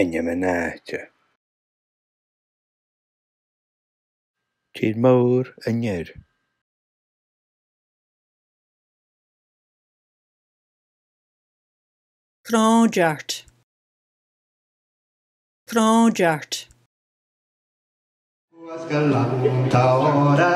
enyemenátja. Tír maur a nyer. Kráart Kráart. Galanta hora